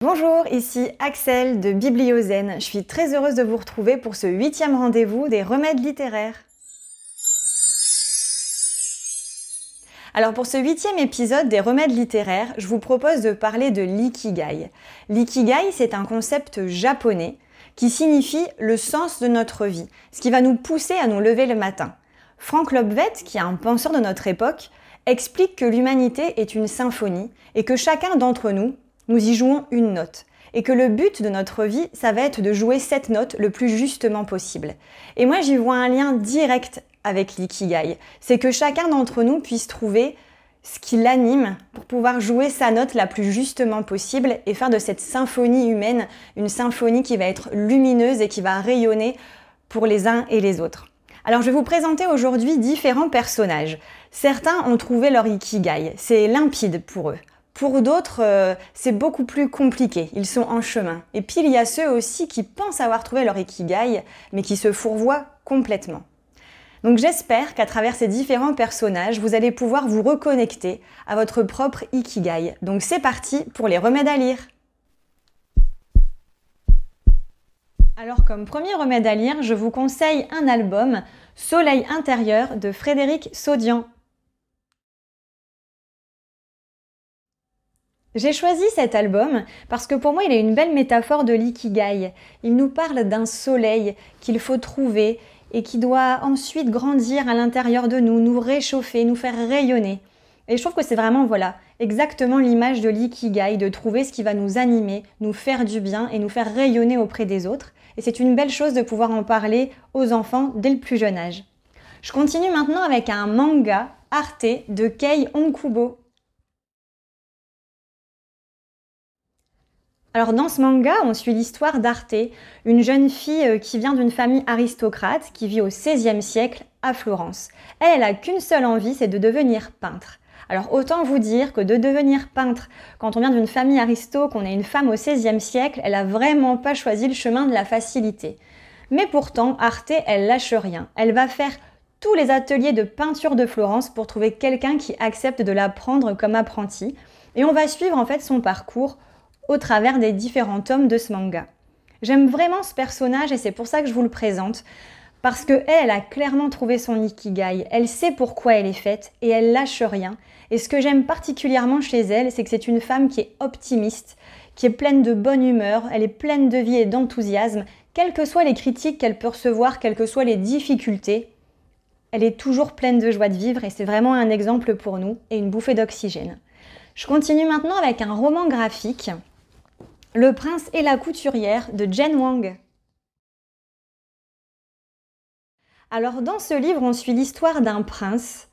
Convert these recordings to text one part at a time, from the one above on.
Bonjour, ici Axel de Bibliozen. Je suis très heureuse de vous retrouver pour ce huitième rendez-vous des remèdes littéraires. Alors pour ce huitième épisode des remèdes littéraires, je vous propose de parler de l'ikigai. L'ikigai, c'est un concept japonais qui signifie le sens de notre vie, ce qui va nous pousser à nous lever le matin. Frank Lobvet, qui est un penseur de notre époque, explique que l'humanité est une symphonie et que chacun d'entre nous, nous y jouons une note. Et que le but de notre vie, ça va être de jouer cette note le plus justement possible. Et moi, j'y vois un lien direct avec l'ikigai. C'est que chacun d'entre nous puisse trouver ce qui l'anime pour pouvoir jouer sa note la plus justement possible et faire de cette symphonie humaine une symphonie qui va être lumineuse et qui va rayonner pour les uns et les autres. Alors je vais vous présenter aujourd'hui différents personnages. Certains ont trouvé leur ikigai, c'est limpide pour eux. Pour d'autres, euh, c'est beaucoup plus compliqué, ils sont en chemin. Et puis il y a ceux aussi qui pensent avoir trouvé leur ikigai, mais qui se fourvoient complètement. Donc j'espère qu'à travers ces différents personnages, vous allez pouvoir vous reconnecter à votre propre ikigai. Donc c'est parti pour les remèdes à lire. Alors comme premier remède à lire, je vous conseille un album Soleil intérieur de Frédéric Saudian. J'ai choisi cet album parce que pour moi il est une belle métaphore de l'ikigai. Il nous parle d'un soleil qu'il faut trouver et qui doit ensuite grandir à l'intérieur de nous, nous réchauffer, nous faire rayonner. Et je trouve que c'est vraiment, voilà, exactement l'image de l'ikigai, de trouver ce qui va nous animer, nous faire du bien et nous faire rayonner auprès des autres. Et c'est une belle chose de pouvoir en parler aux enfants dès le plus jeune âge. Je continue maintenant avec un manga Arte de Kei Onkubo. Alors dans ce manga, on suit l'histoire d'Arte, une jeune fille euh, qui vient d'une famille aristocrate qui vit au XVIe siècle à Florence. Elle, n'a qu'une seule envie, c'est de devenir peintre. Alors autant vous dire que de devenir peintre quand on vient d'une famille aristo, qu'on est une femme au XVIe siècle, elle a vraiment pas choisi le chemin de la facilité. Mais pourtant, Arte, elle lâche rien. Elle va faire tous les ateliers de peinture de Florence pour trouver quelqu'un qui accepte de la prendre comme apprentie. Et on va suivre en fait son parcours au travers des différents tomes de ce manga. J'aime vraiment ce personnage et c'est pour ça que je vous le présente, parce que elle, a clairement trouvé son ikigai, elle sait pourquoi elle est faite et elle lâche rien. Et ce que j'aime particulièrement chez elle, c'est que c'est une femme qui est optimiste, qui est pleine de bonne humeur, elle est pleine de vie et d'enthousiasme, quelles que soient les critiques qu'elle peut recevoir, quelles que soient les difficultés, elle est toujours pleine de joie de vivre et c'est vraiment un exemple pour nous et une bouffée d'oxygène. Je continue maintenant avec un roman graphique le prince et la couturière de Jen Wang. Alors dans ce livre, on suit l'histoire d'un prince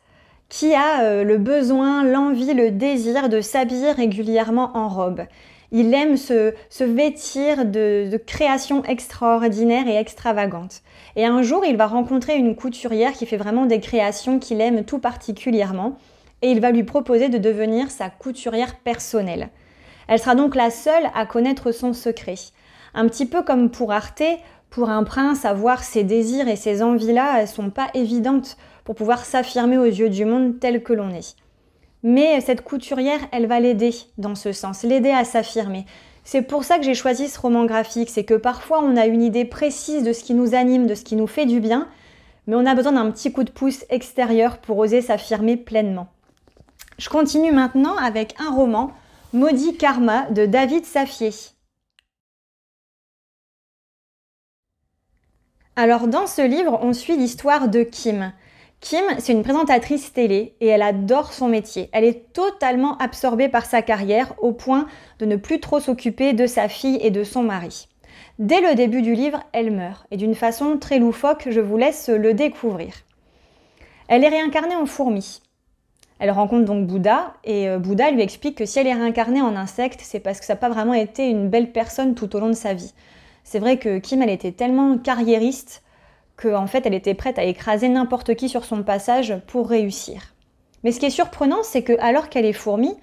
qui a euh, le besoin, l'envie, le désir de s'habiller régulièrement en robe. Il aime se, vêtir de, de, créations extraordinaires et extravagantes. Et un jour, il va rencontrer une couturière qui fait vraiment des créations qu'il aime tout particulièrement. Et il va lui proposer de devenir sa couturière personnelle. Elle sera donc la seule à connaître son secret. Un petit peu comme pour Arte, pour un prince, avoir ses désirs et ses envies-là, elles sont pas évidentes pour pouvoir s'affirmer aux yeux du monde tel que l'on est. Mais cette couturière, elle va l'aider dans ce sens, l'aider à s'affirmer. C'est pour ça que j'ai choisi ce roman graphique, c'est que parfois on a une idée précise de ce qui nous anime, de ce qui nous fait du bien, mais on a besoin d'un petit coup de pouce extérieur pour oser s'affirmer pleinement. Je continue maintenant avec un roman Maudit Karma de David Safier. Alors dans ce livre, on suit l'histoire de Kim. Kim, c'est une présentatrice télé et elle adore son métier. Elle est totalement absorbée par sa carrière au point de ne plus trop s'occuper de sa fille et de son mari. Dès le début du livre, elle meurt et d'une façon très loufoque, je vous laisse le découvrir. Elle est réincarnée en fourmi. Elle rencontre donc Bouddha et euh, Bouddha lui explique que si elle est réincarnée en insecte, c'est parce que ça n'a pas vraiment été une belle personne tout au long de sa vie. C'est vrai que Kim, elle était tellement carriériste qu'en en fait, elle était prête à écraser n'importe qui sur son passage pour réussir. Mais ce qui est surprenant, c'est que alors qu'elle est fourmi,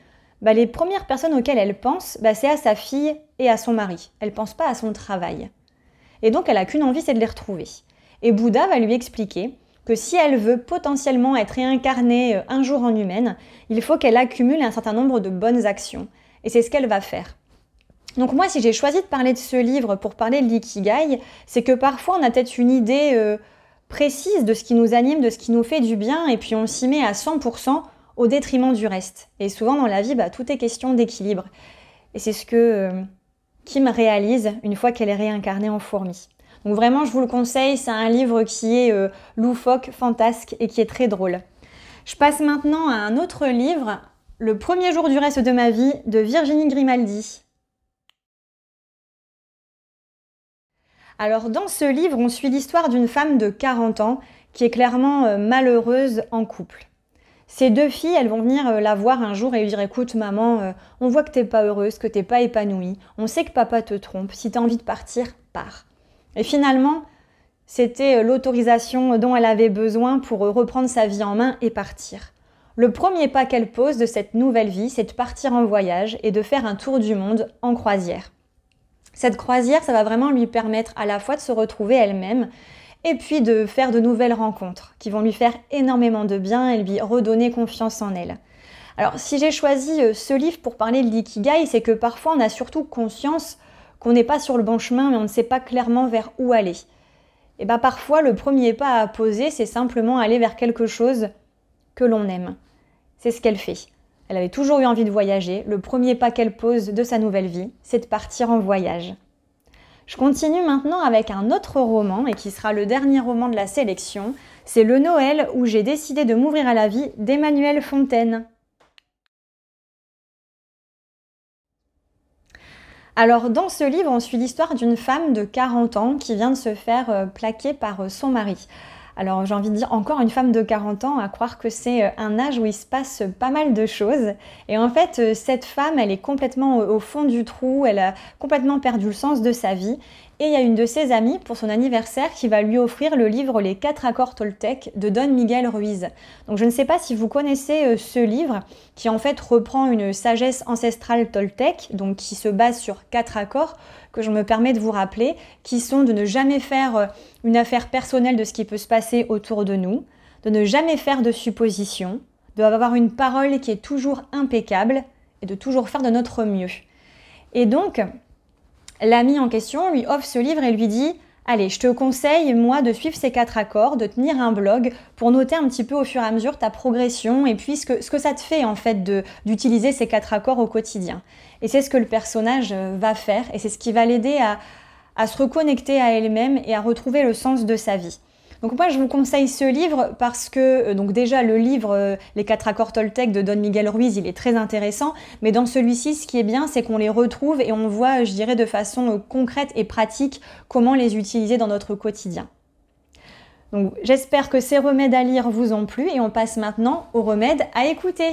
bah, les premières personnes auxquelles elle pense, bah, c'est à sa fille et à son mari. Elle ne pense pas à son travail. Et donc, elle n'a qu'une envie, c'est de les retrouver. Et Bouddha va lui expliquer que si elle veut potentiellement être réincarnée euh, un jour en humaine, il faut qu'elle accumule un certain nombre de bonnes actions. Et c'est ce qu'elle va faire. Donc moi, si j'ai choisi de parler de ce livre pour parler de l'ikigai, c'est que parfois on a peut-être une idée euh, précise de ce qui nous anime, de ce qui nous fait du bien, et puis on s'y met à 100% au détriment du reste. Et souvent dans la vie, bah, tout est question d'équilibre. Et c'est ce que Kim euh, réalise une fois qu'elle est réincarnée en fourmi. Donc vraiment, je vous le conseille, c'est un livre qui est euh, loufoque, fantasque et qui est très drôle. Je passe maintenant à un autre livre, Le premier jour du reste de ma vie de Virginie Grimaldi. Alors dans ce livre, on suit l'histoire d'une femme de 40 ans qui est clairement euh, malheureuse en couple. Ses deux filles, elles vont venir euh, la voir un jour et lui dire écoute maman, on voit que t'es pas heureuse, que t'es pas épanouie, on sait que papa te trompe, si t'as envie de partir, pars. Et finalement, c'était l'autorisation dont elle avait besoin pour reprendre sa vie en main et partir. Le premier pas qu'elle pose de cette nouvelle vie, c'est de partir en voyage et de faire un tour du monde en croisière. Cette croisière, ça va vraiment lui permettre à la fois de se retrouver elle-même et puis de faire de nouvelles rencontres qui vont lui faire énormément de bien et lui redonner confiance en elle. Alors si j'ai choisi euh, ce livre pour parler de l'ikigai, c'est que parfois on a surtout conscience qu'on n'est pas sur le bon chemin, mais on ne sait pas clairement vers où aller. Et bien parfois, le premier pas à poser, c'est simplement aller vers quelque chose que l'on aime. C'est ce qu'elle fait. Elle avait toujours eu envie de voyager. Le premier pas qu'elle pose de sa nouvelle vie, c'est de partir en voyage. Je continue maintenant avec un autre roman et qui sera le dernier roman de la sélection. C'est Le Noël où j'ai décidé de m'ouvrir à la vie d'Emmanuel Fontaine. Alors dans ce livre, on suit l'histoire d'une femme de 40 ans qui vient de se faire euh, plaquer par euh, son mari. Alors j'ai envie de dire encore une femme de 40 ans à croire que c'est euh, un âge où il se passe pas mal de choses. Et en fait, cette femme, elle est complètement au fond du trou, elle a complètement perdu le sens de sa vie. Et il y a une de ses amies pour son anniversaire qui va lui offrir le livre Les quatre accords Toltec de Don Miguel Ruiz. Donc je ne sais pas si vous connaissez euh, ce livre qui en fait reprend une sagesse ancestrale Toltec, donc qui se base sur quatre accords que je me permets de vous rappeler, qui sont de ne jamais faire euh, une affaire personnelle de ce qui peut se passer autour de nous, de ne jamais faire de suppositions, d'avoir une parole qui est toujours impeccable et de toujours faire de notre mieux. Et donc, L'ami en question lui offre ce livre et lui dit Allez, je te conseille, moi, de suivre ces quatre accords, de tenir un blog pour noter un petit peu au fur et à mesure ta progression et puis ce que, ce ça te fait, en fait, d'utiliser ces quatre accords au quotidien. Et c'est ce que le personnage euh, va faire et c'est ce qui va l'aider à se reconnecter à elle-même et à retrouver le sens de sa vie. Donc moi je vous conseille ce livre parce que euh, donc déjà le livre euh, Les quatre accords Toltec de Don Miguel Ruiz, il est très intéressant, mais dans celui-ci ce qui est bien c'est qu'on les retrouve et on voit je dirais de façon euh, concrète et pratique comment les utiliser dans notre quotidien. Donc j'espère que ces remèdes à lire vous ont plu et on passe maintenant aux remèdes à écouter.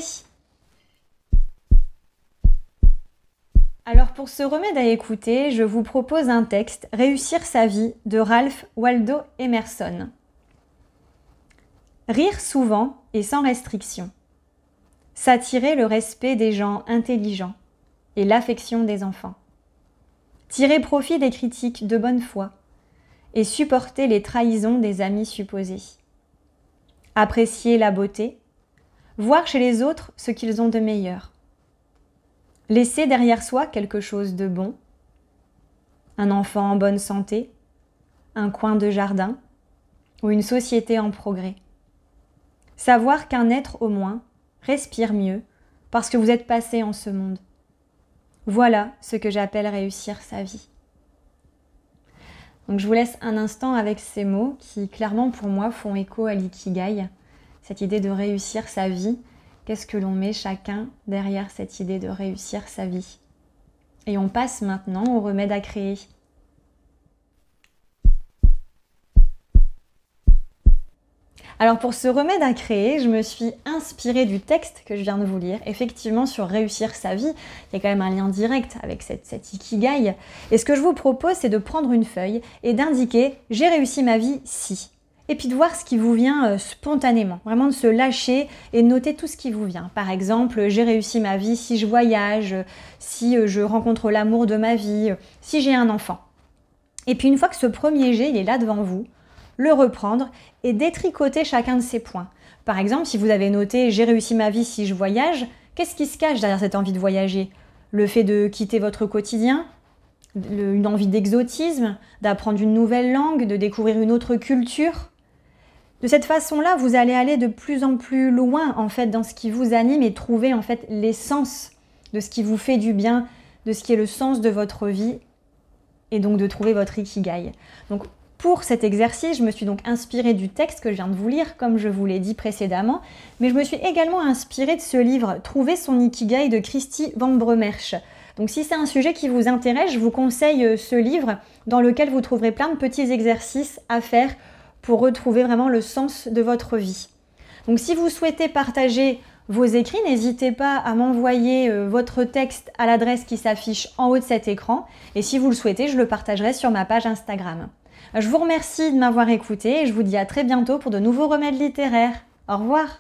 Alors pour ce remède à écouter, je vous propose un texte Réussir sa vie de Ralph Waldo Emerson. Rire souvent et sans restriction. S'attirer le respect des gens intelligents et l'affection des enfants. Tirer profit des critiques de bonne foi et supporter les trahisons des amis supposés. Apprécier la beauté, voir chez les autres ce qu'ils ont de meilleur. Laisser derrière soi quelque chose de bon, un enfant en bonne santé, un coin de jardin ou une société en progrès. Savoir qu'un être au moins respire mieux parce que vous êtes passé en ce monde. Voilà ce que j'appelle réussir sa vie. Donc je vous laisse un instant avec ces mots qui clairement pour moi font écho à l'ikigai, cette idée de réussir sa vie. Qu'est-ce que l'on met chacun derrière cette idée de réussir sa vie Et on passe maintenant au remède à créer. Alors pour ce remède à créer, je me suis inspirée du texte que je viens de vous lire, effectivement sur réussir sa vie. Il y a quand même un lien direct avec cette, ikigai. Et ce que je vous propose, c'est de prendre une feuille et d'indiquer j'ai réussi ma vie si et puis de voir ce qui vous vient euh, spontanément, vraiment de se lâcher et noter tout ce qui vous vient. Par exemple, j'ai réussi ma vie si je voyage, si euh, je rencontre l'amour de ma vie, euh, si j'ai un enfant. Et puis une fois que ce premier jet, est là devant vous, le reprendre et détricoter chacun de ces points. Par exemple, si vous avez noté J'ai réussi ma vie si je voyage, qu'est-ce qui se cache derrière cette envie de voyager Le fait de quitter votre quotidien une envie d'exotisme, d'apprendre une nouvelle langue, de découvrir une autre culture. De cette façon-là, vous allez aller de plus en plus loin en fait dans ce qui vous anime et trouver en fait l'essence de ce qui vous fait du bien, de ce qui est le sens de votre vie et donc de trouver votre ikigai. Donc pour cet exercice, je me suis donc inspirée du texte que je viens de vous lire, comme je vous l'ai dit précédemment, mais je me suis également inspirée de ce livre Trouver son Ikigai de Christy Van Bremersch. Donc si c'est un sujet qui vous intéresse, je vous conseille euh, ce livre dans lequel vous trouverez plein de petits exercices à faire pour retrouver vraiment le sens de votre vie. Donc si vous souhaitez partager vos écrits, n'hésitez pas à m'envoyer euh, votre texte à l'adresse qui s'affiche en haut de cet écran et si vous le souhaitez, je le partagerai sur ma page Instagram. Je vous remercie de m'avoir écouté et je vous dis à très bientôt pour de nouveaux remèdes littéraires. Au revoir